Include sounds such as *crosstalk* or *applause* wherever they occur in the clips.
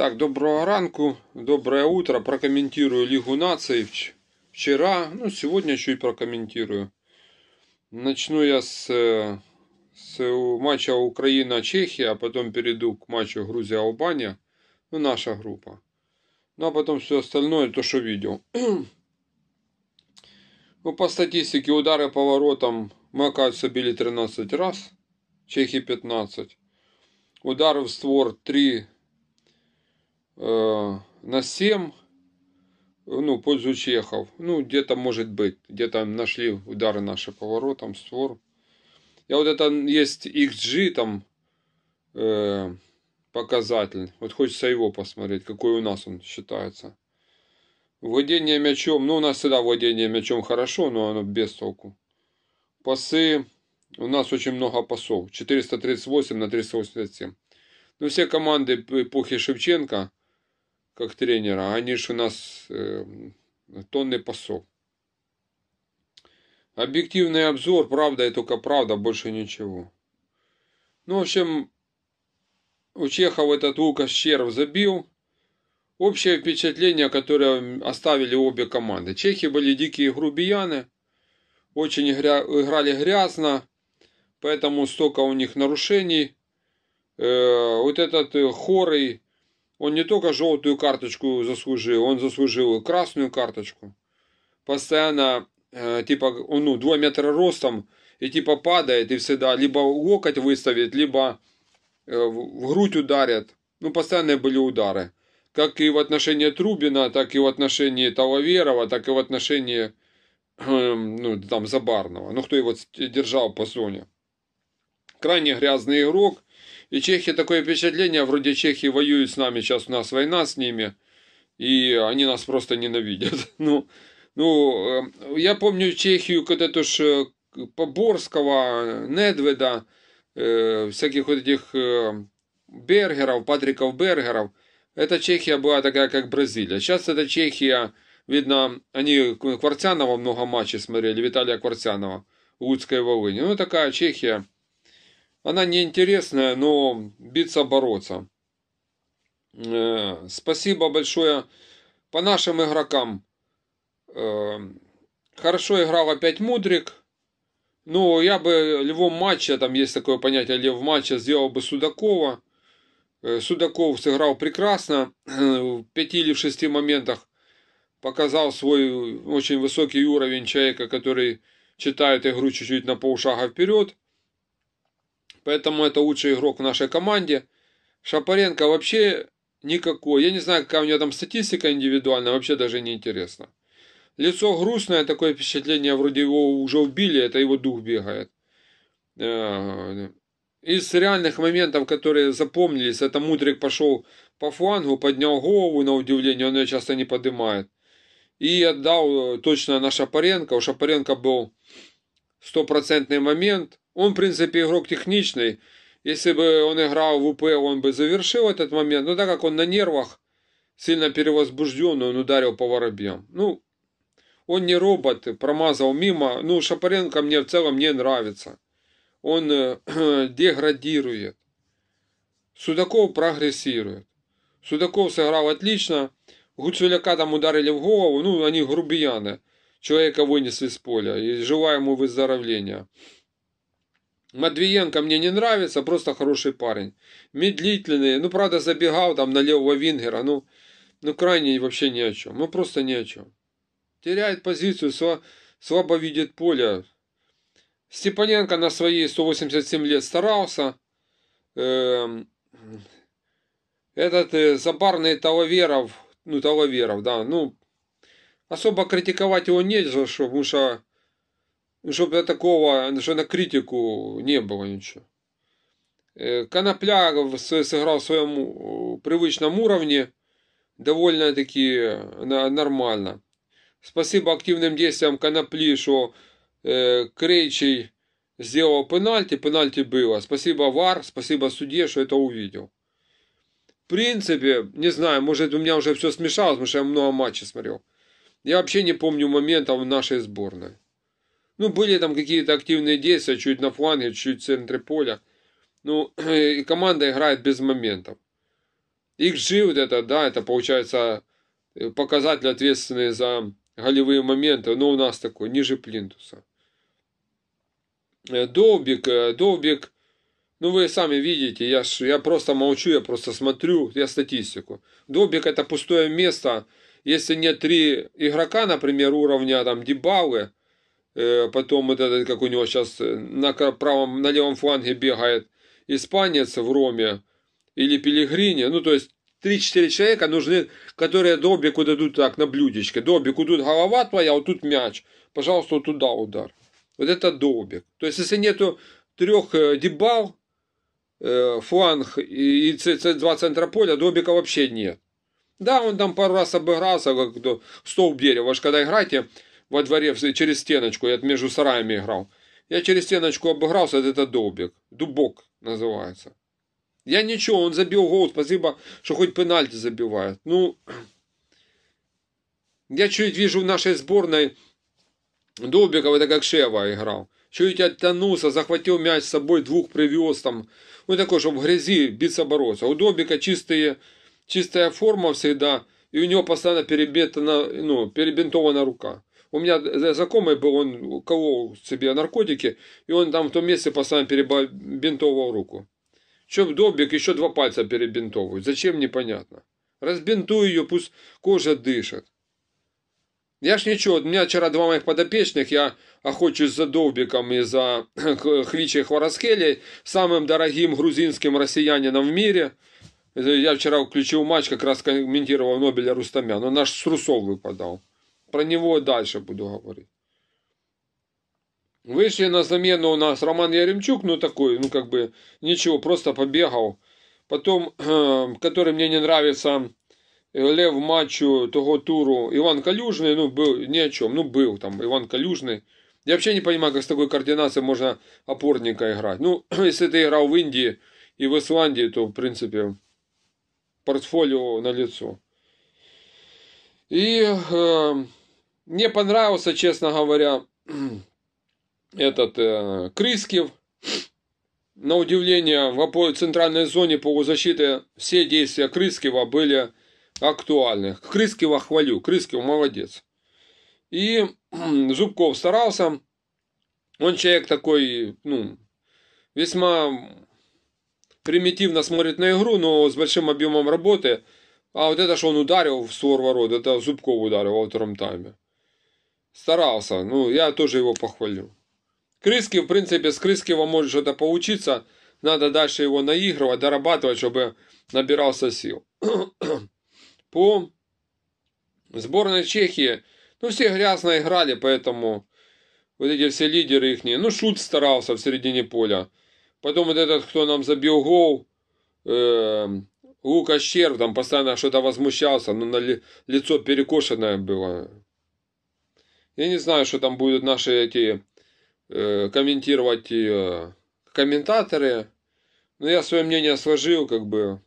Так, доброго ранку, доброе утро. Прокомментирую Лигу наций вчера, ну сегодня чуть прокомментирую. Начну я с, э, с матча Украина-Чехия, а потом перейду к матчу Грузия-Албания. Ну, наша группа. Ну, а потом все остальное, то, что видел. *clears throat* ну, по статистике, удары по воротам мы, оказывается, били 13 раз. Чехи 15. Удары в створ 3 Э, на 7, ну, пользу чехов. Ну, где-то может быть, где-то нашли удары наши поворотом, створ. Я вот это есть XG там э, показатель. Вот хочется его посмотреть, какой у нас он считается. Владение мячом. Ну, у нас всегда владение мячом хорошо, но оно без толку. Пасы. У нас очень много пасов. 438 на 387. Но ну, все команды эпохи Шевченко как тренера. Они же у нас э, тонны пасов. Объективный обзор, правда и только правда, больше ничего. Ну, в общем, у Чехов этот Лукас Черв забил. Общее впечатление, которое оставили обе команды. Чехи были дикие грубияны, очень игра, играли грязно, поэтому столько у них нарушений. Э, вот этот э, хорый он не только желтую карточку заслужил, он заслужил и красную карточку. Постоянно, э, типа, он ну, 2 метра ростом, и типа падает, и всегда либо локоть выставит, либо э, в грудь ударят. Ну, постоянные были удары. Как и в отношении Трубина, так и в отношении Талаверова, так и в отношении, э, *clears throat* ну, там, Забарного. Ну, кто его держал по зоне крайне грязный игрок. И чехи такое впечатление, вроде чехи воюют с нами, сейчас у нас война с ними, и они нас просто ненавидят. *laughs* Ну, ну э, я помню Чехию, когда то ж э, Поборского, Недведа, э, всяких вот этих Бергеров, Патриков Бергеров. Эта Чехия была такая, как Бразилия. Сейчас эта Чехия, видно, они Кварцянова много матчей смотрели, Виталия Кварцянова, Луцкой Волыни. Ну, такая Чехия – она неинтересная, но биться-бороться. Э, спасибо большое по нашим игрокам. Э, хорошо играл опять Мудрик. Ну, я бы львом матча, там есть такое понятие лев матча, сделал бы Судакова. Э, Судаков сыграл прекрасно в пяти или в шести моментах. Показал свой очень высокий уровень человека, который читает игру чуть-чуть на полшага вперед. Поэтому это лучший игрок в нашей команде. Шапаренко вообще никакой. Я не знаю, какая у него там статистика индивидуальная, вообще даже не интересно. Лицо грустное, такое впечатление, вроде его уже убили, это его дух бегает. Э, из реальных моментов, которые запомнились, это Мудрик пошел по флангу, поднял голову, на удивление, он ее часто не поднимает. И отдал э, точно на Шапаренко. У Шапаренко был стопроцентный момент. Он, в принципе, игрок техничный. Если бы он играл в УП, он бы завершил этот момент. Но так как он на нервах, сильно перевозбужденный, он ударил по воробьям. Ну, он не робот, промазал мимо. Ну, Шапаренко мне в целом не нравится. Он э, *clears throat* деградирует. Судаков прогрессирует. Судаков сыграл отлично. Гуцуляка там ударили в голову. Ну, они грубияны. Человека вынесли с поля. И желаю ему выздоровления. Матвиенко мне не нравится, просто хороший парень. Медлительный, ну, правда, забегал там на левого вингера, ну, ну крайне вообще ни о чем. Ну, просто ни о чем. Теряет позицию, слабо, слабо видит поле. Степаненко на свои 187 лет старался. Эм, этот э, забарный Талаверов, ну, Талаверов, да, ну, особо критиковать его не за что, потому что чтобы такого, что на критику не было ничего. Э, конопля сыграл в своем э, привычном уровне довольно-таки нормально. Спасибо активным действиям Конопли, что э, Крейчий сделал пенальти, пенальти было. Спасибо ВАР, спасибо суде, что это увидел. В принципе, не знаю, может у меня уже все смешалось, потому что я много матчей смотрел. Я вообще не помню моментов нашей сборной. Ну, были там какие-то активные действия, чуть на фланге, чуть в центре поля. Ну, *clears throat* и команда играет без моментов. XG вот это, да, это получается э, показатель ответственный за голевые моменты, но у нас такой, ниже плинтуса. Э, Долбик, э, Долбик, ну вы сами видите, я, ж, я просто молчу, я просто смотрю, я статистику. Долбик это пустое место, если нет три игрока, например, уровня там Дебалы, Э, потом этот, как у него сейчас э, на правом, на левом фланге бегает испанец в Роме или Пелигрине, ну то есть 3-4 человека нужны, которые Добику дадут так, на блюдечке. Добику тут голова твоя, вот тут мяч. Пожалуйста, вот туда удар. Вот это Добик. То есть, если нету трех э, дебал, фланг и два центра поля, Добика вообще нет. Да, он там пару раз обыгрался, как столб дерева. Вы когда играете, во дворе через стеночку, я между сараями играл. Я через стеночку обыгрался, это добик. Дубок называется. Я ничего, он забил гол, спасибо, что хоть пенальти забивает. Ну, *clears throat* я чуть вижу в нашей сборной Добиков, это как Шева играл. Чуть оттянулся, захватил мяч с собой, двух привез там. Ну, такой, чтобы в грязи биться бороться. У Добика чистые, чистая форма всегда, и у него постоянно перебинтована, ну, перебинтована рука. У меня знакомый был, он у кого себе наркотики, и он там в том месте постоянно перебинтовывал руку. что в Добик еще два пальца перебинтовывают. Зачем, непонятно. Разбинтуй ее, пусть кожа дышит. Я ж ничего, у меня вчера два моих подопечных, я охочусь за Довбиком и за *clears throat* Хвичей Хвороскелей, самым дорогим грузинским россиянином в мире. Я вчера включил матч, как раз комментировал Нобеля Рустамян, но наш с Русов выпадал про него дальше буду говорить. Вышли на замену у нас Роман Яремчук, ну такой, ну как бы ничего, просто побегал. Потом, *clears throat* который мне не нравится, Лев матчу того туру Иван Калюжный, ну был ни о чем, ну был там Иван Калюжный. Я вообще не понимаю, как с такой координацией можно опорника играть. Ну, *clears throat* если ты играл в Индии и в Исландии, то, в принципе, портфолио на лицо. И э, мне понравился, честно говоря, этот э, Крискив. На удивление, в центральной зоне полузащиты все действия Крыскива были актуальны. Крыскива хвалю, Крыскив молодец. И *clears throat* Зубков старался. Он человек такой, ну, весьма примитивно смотрит на игру, но с большим объемом работы. А вот это, что он ударил в створ ворот, это Зубков ударил во втором тайме. Старался. Ну, я тоже его похвалю. Крыски, в принципе, с Крыскива может что-то получиться, Надо дальше его наигрывать, дорабатывать, чтобы набирался сил. *clears throat* По сборной Чехии, ну, все грязно играли, поэтому вот эти все лидеры их. Ну, Шут старался в середине поля. Потом вот этот, кто нам забил гол, э, Лукаш Черв там постоянно что-то возмущался, но на ли, лицо перекошенное было. Я не знаю, что там будут наши эти э, комментировать э, комментаторы. Но я свое мнение сложил, как бы.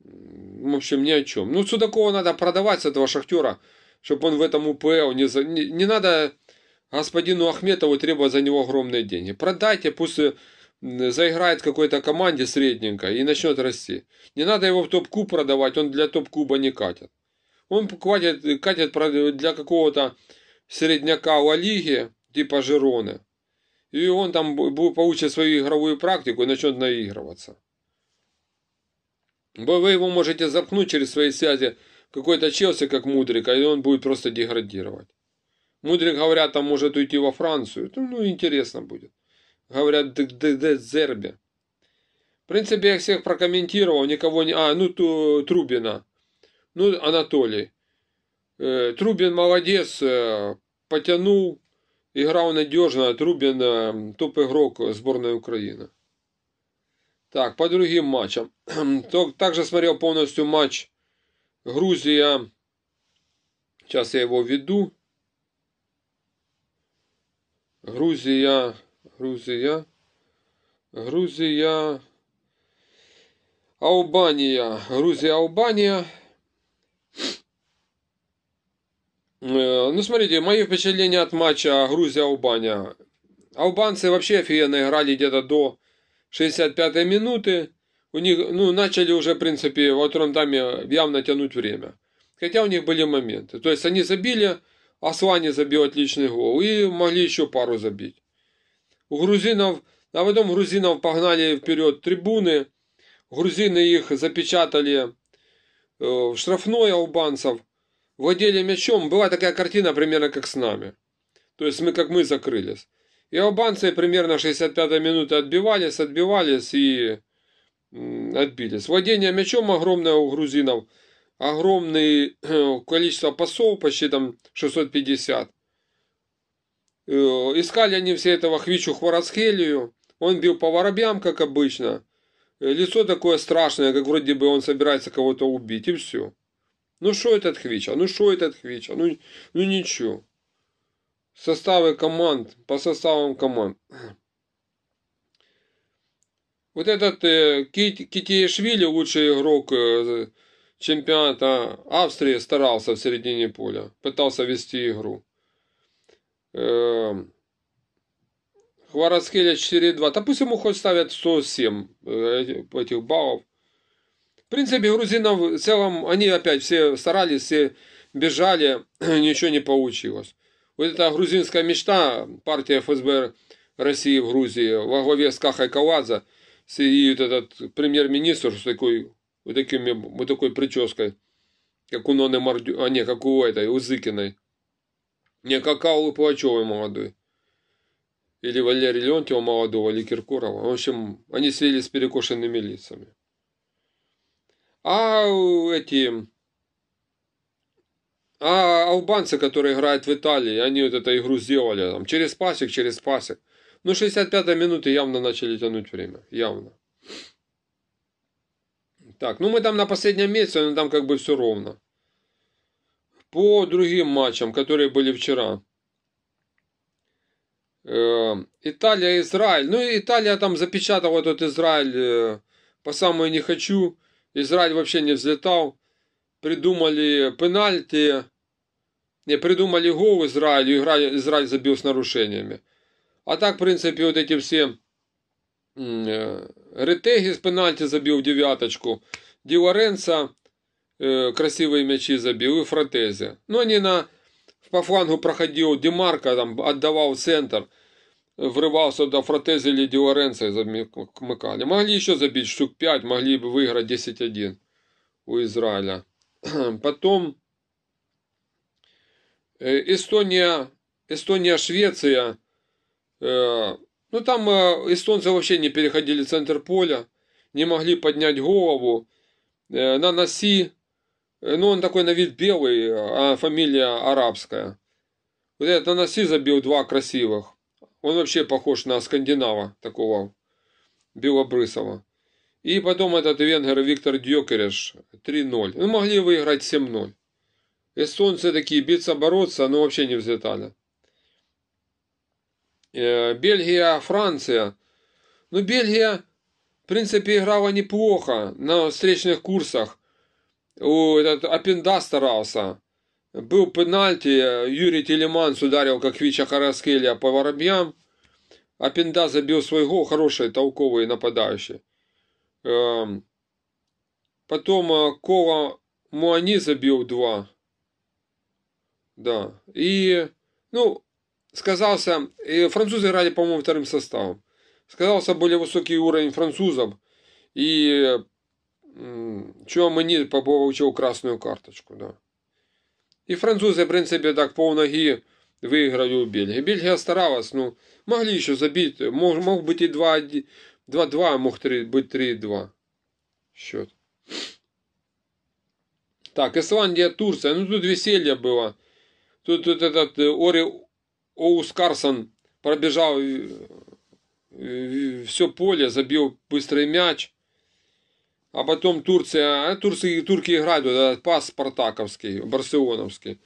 В общем, ни о чем. Ну, Судакова надо продавать с этого шахтера, чтобы он в этом УПЛ не... За... Не, не надо господину Ахметову требовать за него огромные деньги. Продайте, пусть э, заиграет в какой-то команде средненькой и начнет расти. Не надо его в топ-куб продавать, он для топ-куба не катит. Он катит, катит для какого-то средняка Ла Лиги, типа Жироны. И он там получит свою игровую практику и начнет наигрываться. Вы его можете запнуть через свои связи какой-то Челси, как Мудрика, и он будет просто деградировать. Мудрик, говорят, там может уйти во Францию. Ну, интересно будет. Говорят, Дезерби. В принципе, я всех прокомментировал, никого не... А, ну, Трубина. Ну, Анатолий, э, Трубин молодец, э, потянул, играл надежно, Трубин э, топ-игрок сборной Украины. Так, по другим матчам. *clears throat* Также смотрел полностью матч Грузия. Сейчас я его введу. Грузия, Грузия, Грузия, Албания, Грузия, Албания. Э, ну, смотрите, мои впечатления от матча Грузия-Албания. Албанцы вообще офигенно играли где-то до 65-й минуты. У них, ну, начали уже, в принципе, во втором явно тянуть время. Хотя у них были моменты. То есть они забили, Аслани забил отличный гол. И могли еще пару забить. У грузинов, а потом грузинов погнали вперед трибуны. Грузины их запечатали э, в штрафной албанцев владели мячом была такая картина примерно как с нами. То есть мы как мы закрылись. И албанцы примерно 65-й минуты отбивались, отбивались и отбились. Владение мячом огромное у грузинов. Огромное *clears throat* количество посол почти там 650. Э, искали они все этого Хвичу Хворосхелию. Он бил по воробьям, как обычно. Э, лицо такое страшное, как вроде бы он собирается кого-то убить, и все. Ну що этот Хвича? Ну що этот Хвича? Ну, ну нічого. Составы команд, по составам команд. *clears throat* Вот этот э, Кит, Китиешвили, лучший игрок э, чемпионата Австрии, старался в середине поля. Пытался вести игру. Э, эм, Хварацхеля 4-2. Да пусть ему хоть ставят 107 э, этих баллов. В принципе, грузинов в целом, они опять все старались, все бежали, *clears throat* ничего не получилось. Вот эта грузинская мечта, партия ФСБ России в Грузии, во главе с Кахой Каладзе, и вот этот премьер-министр с такой, вот, такими, вот такой прической, как у Ноны Мордю... а не, как у этой, у Зыкиной. Не, как Аллы Пугачевой молодой. Или Валерий Леонтьева молодого, или Киркорова. В общем, они сидели с перекошенными лицами. А эти... А албанцы, которые играют в Италии, они вот эту игру сделали, там, через пасик, через пасик. Ну, 65-й минуты явно начали тянуть время, явно. Так, ну мы там на последнем месте, но там как бы все ровно. По другим матчам, которые были вчера. Э, Италия, Израиль. Ну, Италия там запечатала этот Израиль э, по самую не хочу. Израиль вообще не взлетал. Придумали пенальти, не, придумали гол Израилю, Израиль, Израиль забил с нарушениями. А так, в принципе, вот эти все Ретеги с пенальти забил девяточку, Ди Лоренцо э, е, красивые мячи забил и Фротези. Но ну, они на по флангу проходил Демарко, там отдавал центр – врывался до фротези и Диоренца и замыкали. Могли еще забить штук 5, могли бы выиграть 10-1 у Израиля. *clears throat* Потом Эстония, Эстония, Швеция. Ну там эстонцы вообще не переходили центр поля, не могли поднять голову. На Наси, ну он такой на вид белый, а фамилия арабская. Вот этот Наси забил два красивых. Он вообще похож на скандинава такого белобрысого. И потом этот венгер Виктор Дьокереш 3-0. Ну, могли выиграть 7-0. Эстонцы такие биться-бороться, но вообще не взлетали. Э, Бельгия, Франция. Ну, Бельгия, в принципе, играла неплохо на встречных курсах. У, этот Апинда старался. Был пенальти, э, Юрий Телеманс ударил, как Вича Хараскеля, по воробьям. А Пинда забил свой гол, хорошие, толковые нападающие. Эм, потом э, Кола Муани забил два. Да. И, ну, сказался, и французы играли, по-моему, вторым составом. Сказался более высокий уровень французов. И Чуамани получил красную карточку, да. І французи, в принципі, так по ноги виграли у Бельгії. Бельгія старалась, ну, могли ще забити, мог, мог бути і 2-2, мог 3, бути 3-2. Счет. Так, Исландия, Турция. Ну, тут веселье было. Тут, тут этот Ори Оус Карсон пробежал все поле, забил быстрый мяч а потом Турция, а, Турции, турки играют вот этот пас спартаковский, барселоновский.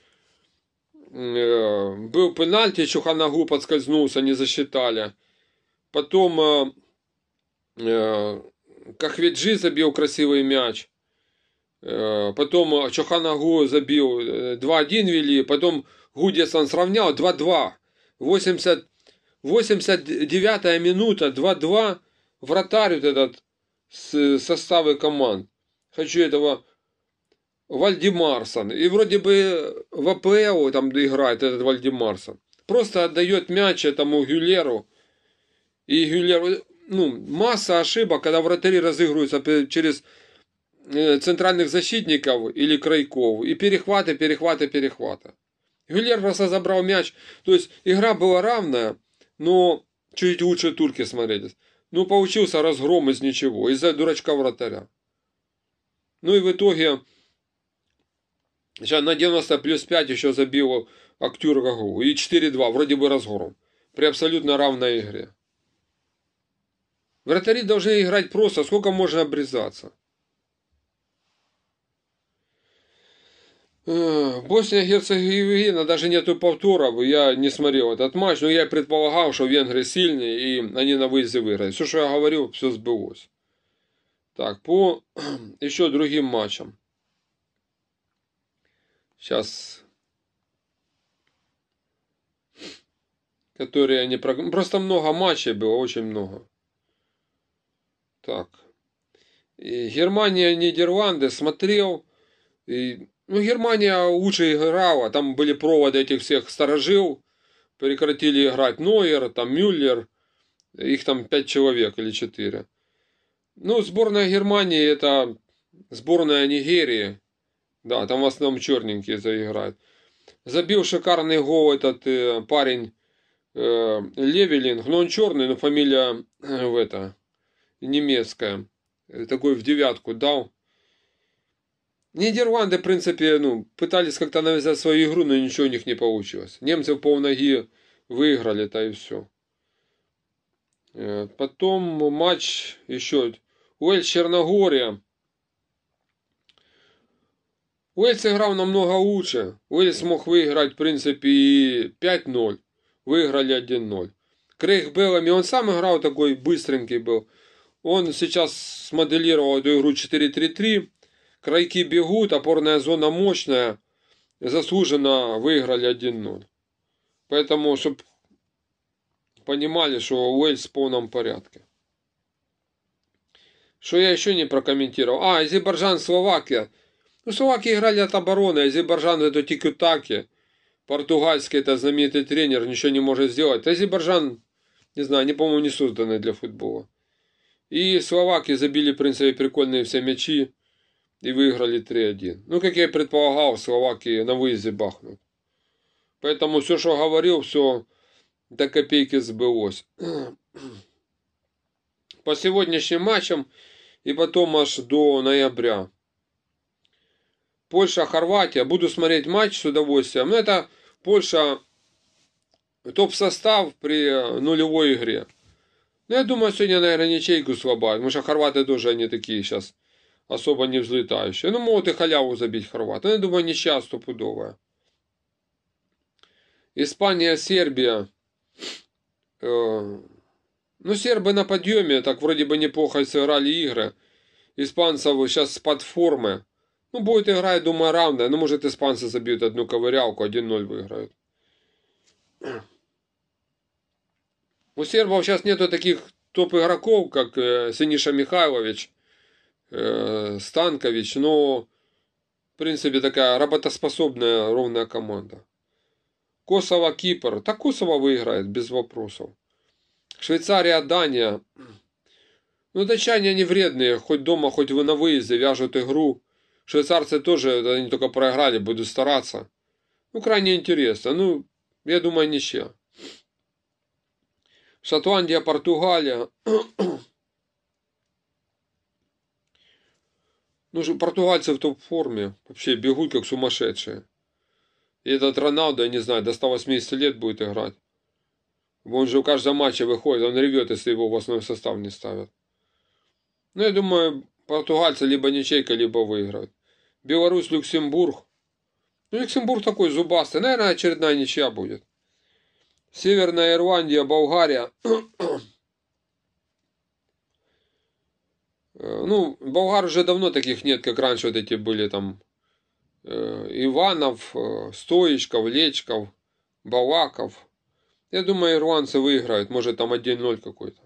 Э, был пенальти, Чуханагу подскользнулся, не засчитали. Потом э, э, Кахведжи забил красивый мяч. Потом Чоханагу забил 2-1 вели. Потом Гудисон сравнял 2-2. 80, 89-я минута 2-2. Вратарь вот этот с составы команд. Хочу этого Вальдемарсон. И вроде бы в АПЛ там играет этот Вальдемарсон. Просто отдает мяч этому Гюлеру. И Гюлеру... Ну, масса ошибок, когда вратари разыгрываются через э, центральных защитников или крайков. И перехваты, перехваты, перехваты. Гюлер просто забрал мяч. То есть игра была равная, но чуть лучше турки смотрелись. Ну, получился разгром из ничего, из-за дурачка-вратаря. Ну и в итоге, сейчас на 90 плюс 5 еще забил актер ГГУ. И 4-2, вроде бы разгром. При абсолютно равной игре. Вратари должны играть просто, сколько можно обрезаться. Э, Босния Боснія-Герцеговіна навіть нету повторів, я не смотрел этот матч, но ну, я предполагал, что венгры сильные и они на выезде выиграют. Все, что я говорил, все сбылось. Так, по *clears throat* еще другим матчам. Сейчас. Которые они... Просто много матчей было, очень много. Так. И Германия, Нидерланды смотрел. И ну, Германия лучше играла, там были проводы этих всех сторожил, прекратили играть Нойер, там Мюллер, их там пять человек или четыре. Ну, сборная Германии это сборная Нигерии, да, там в основном черненькие заиграют. Забил шикарный гол этот э, парень э, Левелинг, но ну, он черный, но фамилия э, в это немецкая. Такой в девятку дал. Нидерланды, в принципе, ну, пытались как-то навязать свою игру, но ничего у них не получилось. Немцы в полноги выиграли, то и все. Э, потом матч еще. Уэльс-Черногория. Уэльс играл намного лучше. Уэльс смог выиграть, в принципе, 5-0. Выиграли 1-0. Крейг Беллами, он сам играл такой быстренький был. Он сейчас смоделировал эту игру 4-3-3. Крайки бегут, опорная зона мощная. Заслуженно выиграли 1-0. Поэтому, чтобы понимали, что Уэльс в полном порядке. Что я еще не прокомментировал? А, Азербайджан, Словакия. Ну, Словаки играли от обороны, Азербайджан это тики-таки. Португальский это знаменитый тренер, ничего не может сделать. Азербайджан, не знаю, они, по-моему, не созданы для футбола. И словаки забили, в принципе, прикольные все мячи и выиграли 3-1. Ну, как я и предполагал, Словакии на выезде бахнут. Поэтому все, что говорил, все до копейки сбылось. *clears throat* По сегодняшним матчам и потом аж до ноября. Польша-Хорватия. Буду смотреть матч с удовольствием. Но ну, это Польша топ-состав при нулевой игре. Но ну, я думаю, сегодня, наверное, ничейку слабая. Потому что хорваты тоже они такие сейчас особо не взлетающая. Ну, могут и халяву забить хорваты. Ну, я думаю, не сейчас стопудовая. Испания, Сербия. Э, ну, сербы на подъеме, так вроде бы неплохо сыграли игры. Испанцев сейчас с подформы. Ну, будет игра, я думаю, равная. Ну, может, испанцы забьют одну ковырялку, 1-0 выиграют. У сербов сейчас нету таких топ-игроков, как э, Синиша Михайлович – Э, Станкович, но в принципе такая работоспособная ровная команда. Косово, Кипр. Так Косово выиграет, без вопросов. Швейцария, Дания. Ну, датчане они вредные, хоть дома, хоть вы на выезде вяжут игру. Швейцарцы тоже, они только проиграли, будут стараться. Ну, крайне интересно. Ну, я думаю, ничья. Шотландия, Португалия. Ну же, португальцы в топ-форме вообще бегут как сумасшедшие. И этот Роналдо, я не знаю, до 180 лет будет играть. Он же в каждом матче выходит, он ревет, если его в основной состав не ставят. Ну, я думаю, португальцы либо ничейка, либо выиграют. Беларусь, Люксембург. Ну, Люксембург такой зубастый. Наверное, очередная ничья будет. Северная Ирландия, Болгария. Ну, болгар уже давно таких нет, как раньше вот эти были там Иванов, Стоечков, Лечков, Балаков. Я думаю, ирландцы выиграют, может там 1-0 какой-то.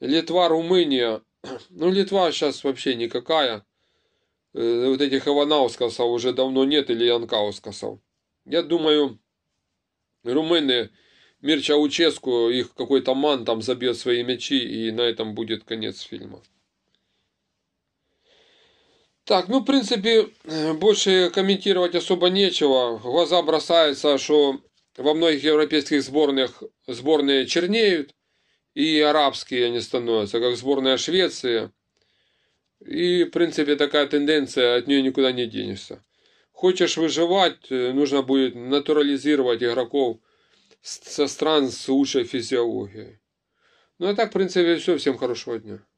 Литва, Румыния. *clears throat* Ну, Литва сейчас вообще никакая. Вот этих Иванаускасов уже давно нет, или Янкаускасов. Я думаю, румыны, Мирча Уческу, их какой-то ман там забьет свои мячи, и на этом будет конец фильма. Так, ну, в принципе, э, больше комментировать особо нечего. В глаза бросается, что во многих европейских сборных сборные чернеют, и арабские они становятся, как сборная Швеции. И, в принципе, такая тенденция, от нее никуда не денешься. Хочешь выживать, э, нужно будет натурализировать игроков со стран с лучшей физиологией. Ну а так, в принципе, все. Всем хорошего дня.